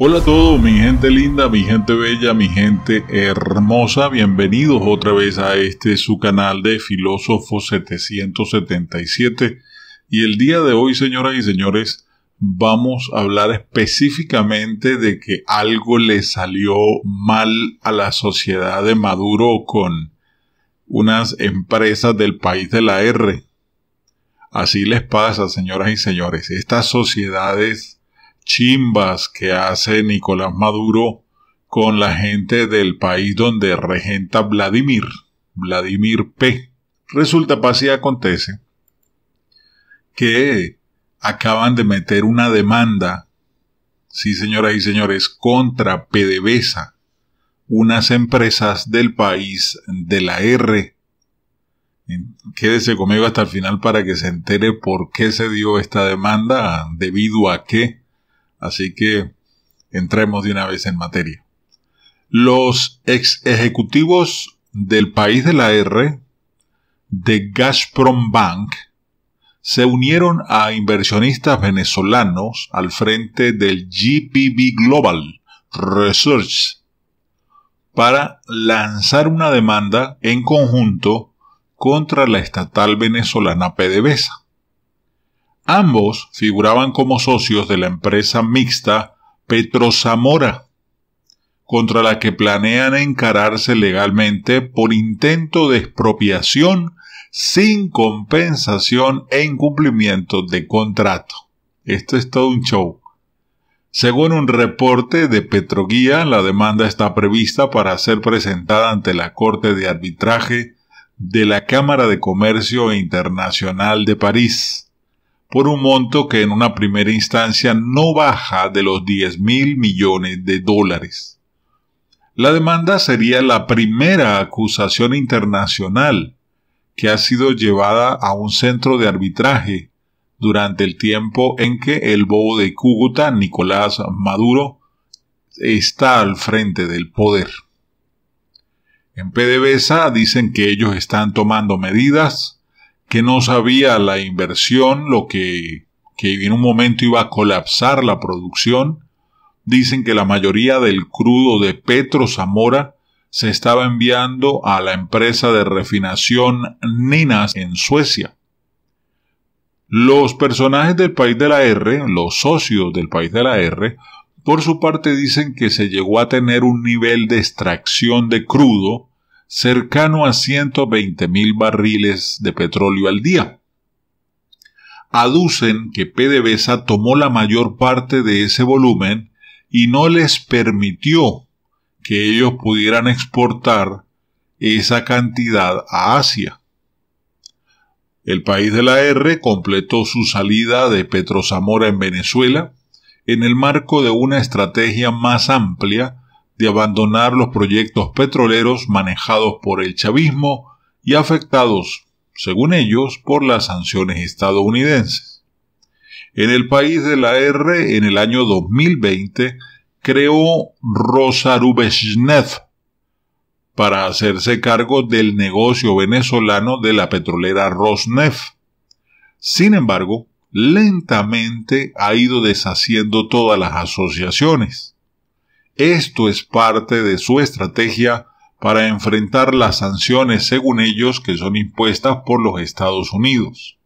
Hola a todos, mi gente linda, mi gente bella, mi gente hermosa, bienvenidos otra vez a este su canal de Filósofo 777 y el día de hoy, señoras y señores, vamos a hablar específicamente de que algo le salió mal a la sociedad de Maduro con unas empresas del país de la R. Así les pasa, señoras y señores, estas sociedades chimbas que hace Nicolás Maduro con la gente del país donde regenta Vladimir, Vladimir P. Resulta, pasa si acontece que acaban de meter una demanda, sí señoras y señores, contra PDVSA, unas empresas del país de la R. Quédese conmigo hasta el final para que se entere por qué se dio esta demanda, debido a que Así que entremos de una vez en materia. Los ex ejecutivos del país de la R de Gazprom Bank se unieron a inversionistas venezolanos al frente del GPB Global Research para lanzar una demanda en conjunto contra la estatal venezolana PDVSA. Ambos figuraban como socios de la empresa mixta Zamora, contra la que planean encararse legalmente por intento de expropiación sin compensación e incumplimiento de contrato. Esto es todo un show. Según un reporte de Petroguía, la demanda está prevista para ser presentada ante la Corte de Arbitraje de la Cámara de Comercio Internacional de París por un monto que en una primera instancia no baja de los 10 mil millones de dólares. La demanda sería la primera acusación internacional que ha sido llevada a un centro de arbitraje durante el tiempo en que el bobo de Cúcuta, Nicolás Maduro, está al frente del poder. En PDVSA dicen que ellos están tomando medidas que no sabía la inversión, lo que, que en un momento iba a colapsar la producción. Dicen que la mayoría del crudo de Petro Zamora se estaba enviando a la empresa de refinación Ninas en Suecia. Los personajes del país de la R, los socios del país de la R, por su parte dicen que se llegó a tener un nivel de extracción de crudo cercano a 120 mil barriles de petróleo al día. Aducen que PDVSA tomó la mayor parte de ese volumen y no les permitió que ellos pudieran exportar esa cantidad a Asia. El país de la R completó su salida de Petrozamora en Venezuela en el marco de una estrategia más amplia de abandonar los proyectos petroleros manejados por el chavismo y afectados, según ellos, por las sanciones estadounidenses. En el país de la R, en el año 2020, creó Rosa para hacerse cargo del negocio venezolano de la petrolera Rosneft. Sin embargo, lentamente ha ido deshaciendo todas las asociaciones. Esto es parte de su estrategia para enfrentar las sanciones, según ellos, que son impuestas por los Estados Unidos.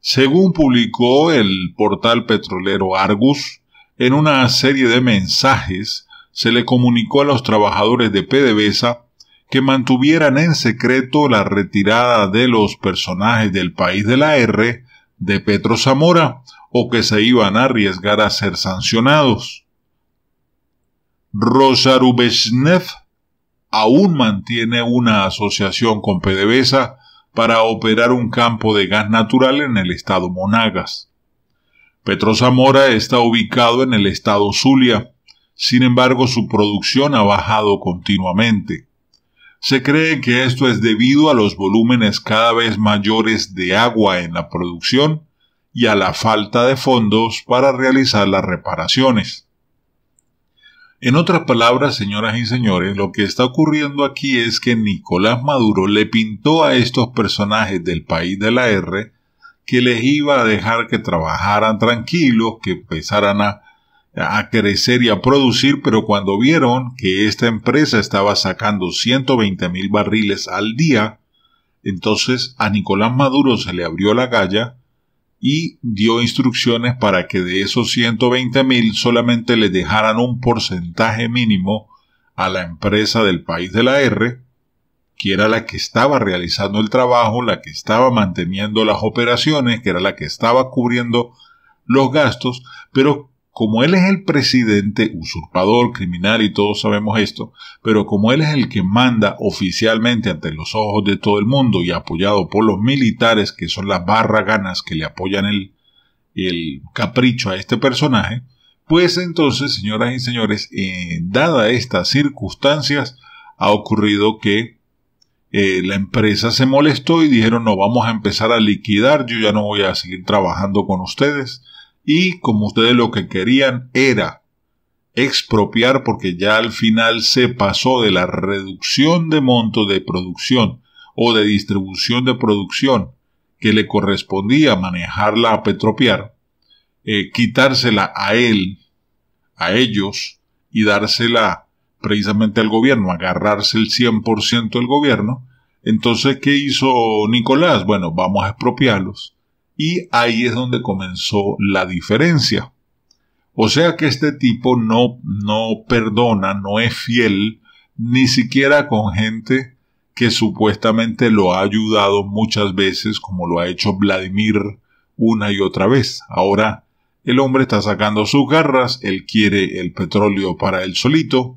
Según publicó el portal petrolero Argus, en una serie de mensajes se le comunicó a los trabajadores de PDVSA que mantuvieran en secreto la retirada de los personajes del país de la R de Petro Zamora o que se iban a arriesgar a ser sancionados. Rubesnev aún mantiene una asociación con PDVSA para operar un campo de gas natural en el estado Monagas. Zamora está ubicado en el estado Zulia, sin embargo su producción ha bajado continuamente. Se cree que esto es debido a los volúmenes cada vez mayores de agua en la producción y a la falta de fondos para realizar las reparaciones. En otras palabras, señoras y señores, lo que está ocurriendo aquí es que Nicolás Maduro le pintó a estos personajes del país de la R que les iba a dejar que trabajaran tranquilos, que empezaran a, crecer y a producir, pero cuando vieron que esta empresa estaba sacando 120 mil barriles al día, entonces a Nicolás Maduro se le abrió la galla y dio instrucciones para que de esos 120.000 mil solamente le dejaran un porcentaje mínimo a la empresa del país de la R, que era la que estaba realizando el trabajo, la que estaba manteniendo las operaciones, que era la que estaba cubriendo los gastos, pero como él es el presidente, usurpador, criminal y todos sabemos esto, pero como él es el que manda oficialmente ante los ojos de todo el mundo y apoyado por los militares, que son las barraganas que le apoyan el, capricho a este personaje, pues entonces, señoras y señores, eh, dada estas circunstancias, ha ocurrido que eh, la empresa se molestó y dijeron, no, vamos a empezar a liquidar, yo ya no voy a seguir trabajando con ustedes, y como ustedes lo que querían era expropiar porque ya al final se pasó de la reducción de monto de producción o de distribución de producción que le correspondía manejarla a Petropiar, eh, quitársela a él, a ellos, y dársela precisamente al gobierno, agarrarse el 100% del gobierno. Entonces, ¿qué hizo Nicolás? Bueno, vamos a expropiarlos y ahí es donde comenzó la diferencia. O sea que este tipo no, no perdona, no es fiel, ni siquiera con gente que supuestamente lo ha ayudado muchas veces, como lo ha hecho Vladimir una y otra vez. Ahora, el hombre está sacando sus garras, él quiere el petróleo para él solito,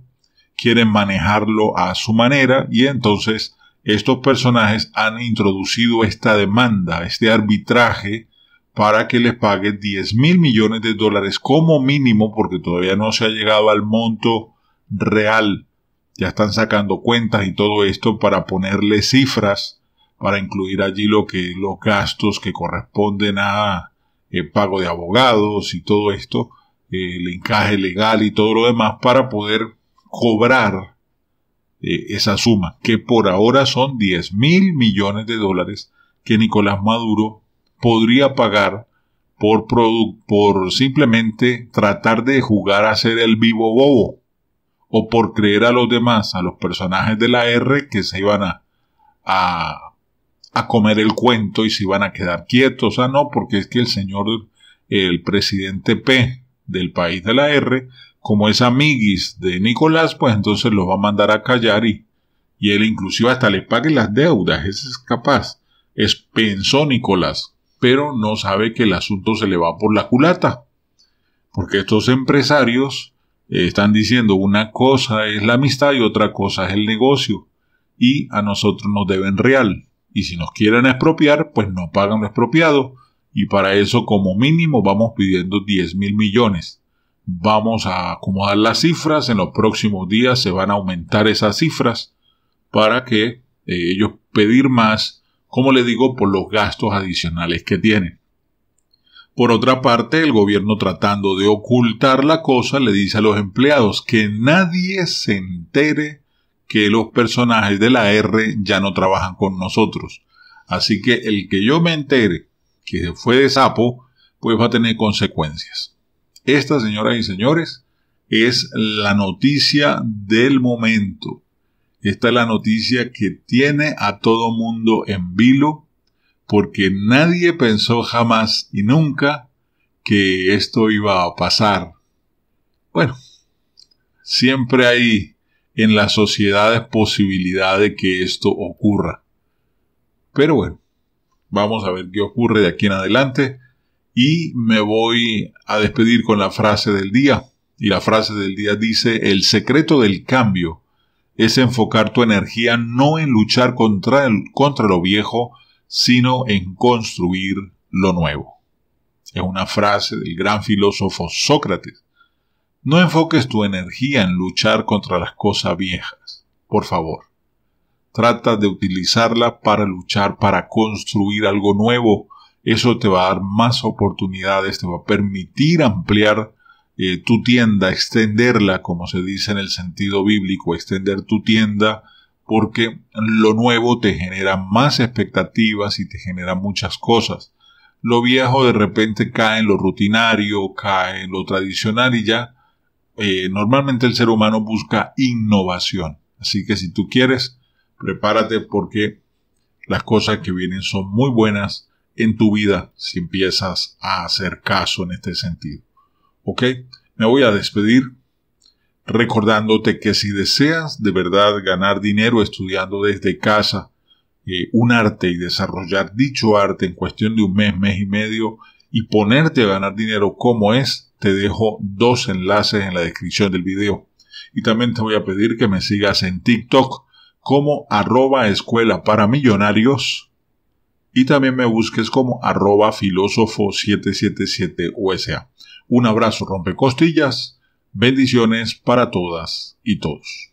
quiere manejarlo a su manera y entonces estos personajes han introducido esta demanda, este arbitraje, para que les pague 10 mil millones de dólares como mínimo, porque todavía no se ha llegado al monto real. Ya están sacando cuentas y todo esto para ponerle cifras, para incluir allí lo que, los gastos que corresponden a el eh, pago de abogados y todo esto, eh, el encaje legal y todo lo demás, para poder cobrar eh, esa suma, que por ahora son 10 mil millones de dólares que Nicolás Maduro podría pagar por, por simplemente tratar de jugar a ser el vivo bobo o por creer a los demás, a los personajes de la R que se iban a, a, a comer el cuento y se iban a quedar quietos. sea, no, porque es que el señor, el presidente P del país de la R, como es amiguis de Nicolás, pues entonces los va a mandar a callar y, y él inclusive hasta le pague las deudas, es capaz. Es pensó Nicolás, pero no sabe que el asunto se le va por la culata. Porque estos empresarios eh, están diciendo una cosa es la amistad y otra cosa es el negocio. Y a nosotros nos deben real. Y si nos quieren expropiar, pues no pagan lo expropiado. Y para eso como mínimo vamos pidiendo 10 mil millones vamos a acomodar las cifras, en los próximos días se van a aumentar esas cifras para que eh, ellos pedir más, como les digo, por los gastos adicionales que tienen. Por otra parte, el gobierno tratando de ocultar la cosa le dice a los empleados que nadie se entere que los personajes de la R ya no trabajan con nosotros. Así que el que yo me entere que fue de sapo, pues va a tener consecuencias. Esta, señoras y señores, es la noticia del momento. Esta es la noticia que tiene a todo mundo en vilo, porque nadie pensó jamás y nunca que esto iba a pasar. Bueno, siempre hay en las sociedades posibilidad de que esto ocurra. Pero bueno, vamos a ver qué ocurre de aquí en adelante. Y me voy a despedir con la frase del día. Y la frase del día dice, el secreto del cambio es enfocar tu energía no en luchar contra, el, contra lo viejo, sino en construir lo nuevo. Es una frase del gran filósofo Sócrates. No enfoques tu energía en luchar contra las cosas viejas, por favor. Trata de utilizarla para luchar, para construir algo nuevo, eso te va a dar más oportunidades, te va a permitir ampliar eh, tu tienda, extenderla, como se dice en el sentido bíblico, extender tu tienda, porque lo nuevo te genera más expectativas y te genera muchas cosas. Lo viejo de repente cae en lo rutinario, cae en lo tradicional y ya eh, normalmente el ser humano busca innovación. Así que si tú quieres, prepárate porque las cosas que vienen son muy buenas en tu vida si empiezas a hacer caso en este sentido. ¿Ok? Me voy a despedir recordándote que si deseas de verdad ganar dinero estudiando desde casa eh, un arte y desarrollar dicho arte en cuestión de un mes, mes y medio y ponerte a ganar dinero como es, te dejo dos enlaces en la descripción del video. Y también te voy a pedir que me sigas en TikTok como arroba escuela para millonarios y también me busques como arroba filósofo 777 USA. Un abrazo rompecostillas, bendiciones para todas y todos.